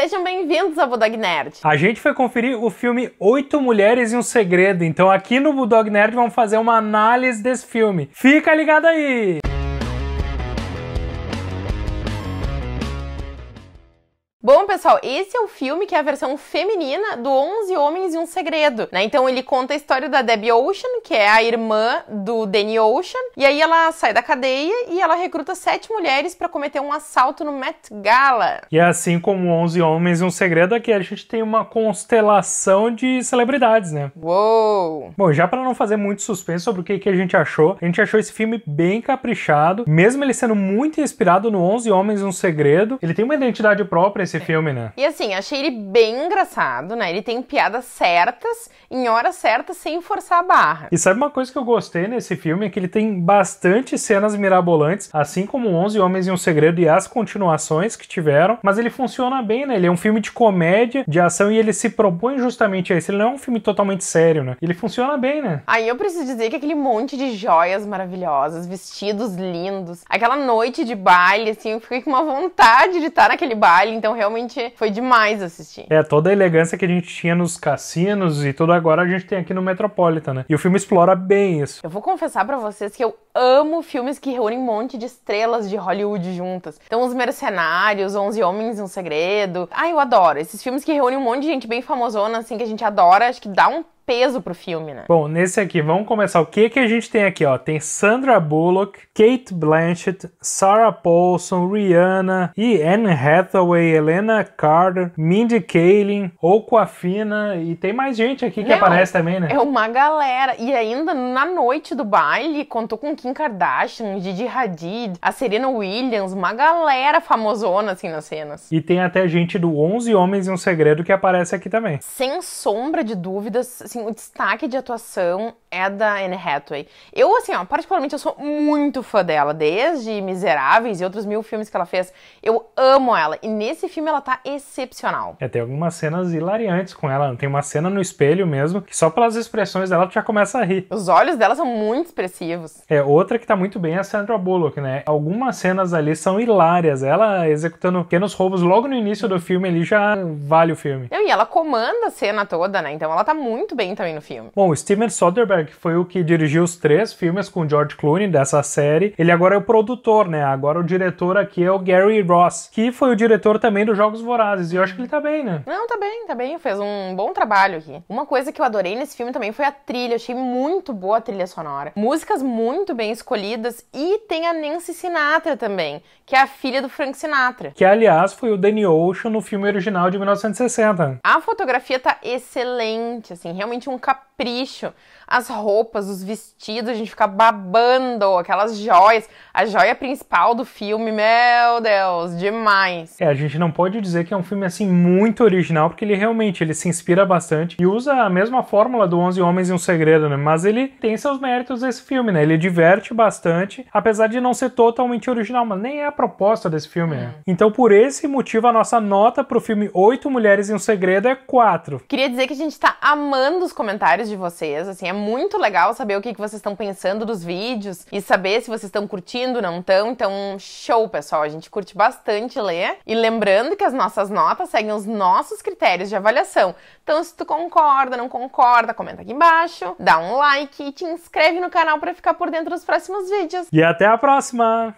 Sejam bem-vindos ao Bulldog Nerd. A gente foi conferir o filme Oito Mulheres e um Segredo, então aqui no Bulldog Nerd vamos fazer uma análise desse filme. Fica ligado aí! pessoal, esse é o filme que é a versão feminina do 11 Homens e um Segredo, né? Então ele conta a história da Debbie Ocean, que é a irmã do Danny Ocean, e aí ela sai da cadeia e ela recruta sete mulheres para cometer um assalto no Met Gala. E é assim como 11 Homens e um Segredo, aqui a gente tem uma constelação de celebridades, né? Uou! Bom, já para não fazer muito suspense sobre o que, que a gente achou, a gente achou esse filme bem caprichado, mesmo ele sendo muito inspirado no 11 Homens e um Segredo, ele tem uma identidade própria esse filme filme, né? E assim, achei ele bem engraçado, né? Ele tem piadas certas, em horas certas, sem forçar a barra. E sabe uma coisa que eu gostei nesse filme? É que ele tem bastante cenas mirabolantes, assim como 11 Homens e um Segredo e as continuações que tiveram, mas ele funciona bem, né? Ele é um filme de comédia, de ação, e ele se propõe justamente a isso. Ele não é um filme totalmente sério, né? Ele funciona bem, né? Aí eu preciso dizer que aquele monte de joias maravilhosas, vestidos lindos, aquela noite de baile, assim, eu fiquei com uma vontade de estar naquele baile, então realmente foi demais assistir. É, toda a elegância que a gente tinha nos cassinos e tudo agora a gente tem aqui no Metropolitan, né? E o filme explora bem isso. Eu vou confessar para vocês que eu amo filmes que reúnem um monte de estrelas de Hollywood juntas. Então, Os Mercenários, Onze Homens e um Segredo. Ah, eu adoro. Esses filmes que reúnem um monte de gente bem famosona, assim, que a gente adora. Acho que dá um peso pro filme, né? Bom, nesse aqui, vamos começar. O que que a gente tem aqui, ó? Tem Sandra Bullock, Kate Blanchett, Sarah Paulson, Rihanna e Anne Hathaway, Helena Carter, Mindy Kaling, Aquafina e tem mais gente aqui que Não, aparece também, né? É uma galera. E ainda na noite do baile, contou com Kim Kardashian, Gigi Hadid, a Serena Williams, uma galera famosona, assim, nas cenas. E tem até gente do 11 Homens e um Segredo que aparece aqui também. Sem sombra de dúvidas, assim, o destaque de atuação é da Anne Hathaway. Eu, assim, ó, particularmente eu sou muito fã dela, desde Miseráveis e outros mil filmes que ela fez. Eu amo ela. E nesse filme ela tá excepcional. É, tem algumas cenas hilariantes com ela. Tem uma cena no espelho mesmo, que só pelas expressões dela tu já começa a rir. Os olhos dela são muito expressivos. É, outra que tá muito bem é a Sandra Bullock, né? Algumas cenas ali são hilárias. Ela executando pequenos roubos logo no início do filme ali já vale o filme. Não, e ela comanda a cena toda, né? Então ela tá muito bem também no filme. Bom, o Steven Soderbergh foi o que dirigiu os três filmes com George Clooney dessa série. Ele agora é o produtor, né? Agora o diretor aqui é o Gary Ross, que foi o diretor também dos Jogos Vorazes. E eu acho que ele tá bem, né? Não, tá bem, tá bem. Fez um bom trabalho aqui. Uma coisa que eu adorei nesse filme também foi a trilha. Eu achei muito boa a trilha sonora. Músicas muito bem escolhidas e tem a Nancy Sinatra também, que é a filha do Frank Sinatra. Que, aliás, foi o Danny Ocean no filme original de 1960. A fotografia tá excelente, assim, realmente realmente um capítulo capricho. As roupas, os vestidos, a gente fica babando, aquelas joias. A joia principal do filme, meu Deus, demais. É, a gente não pode dizer que é um filme assim muito original, porque ele realmente ele se inspira bastante e usa a mesma fórmula do 11 Homens e um Segredo, né? Mas ele tem seus méritos esse filme, né? Ele diverte bastante, apesar de não ser totalmente original, mas nem é a proposta desse filme, né? É. Então, por esse motivo, a nossa nota pro filme Oito Mulheres e um Segredo é quatro. Queria dizer que a gente tá amando os comentários de vocês, assim, é muito legal saber o que, que vocês estão pensando dos vídeos e saber se vocês estão curtindo, não estão, então show, pessoal, a gente curte bastante ler. E lembrando que as nossas notas seguem os nossos critérios de avaliação, então se tu concorda, não concorda, comenta aqui embaixo, dá um like e te inscreve no canal para ficar por dentro dos próximos vídeos. E até a próxima!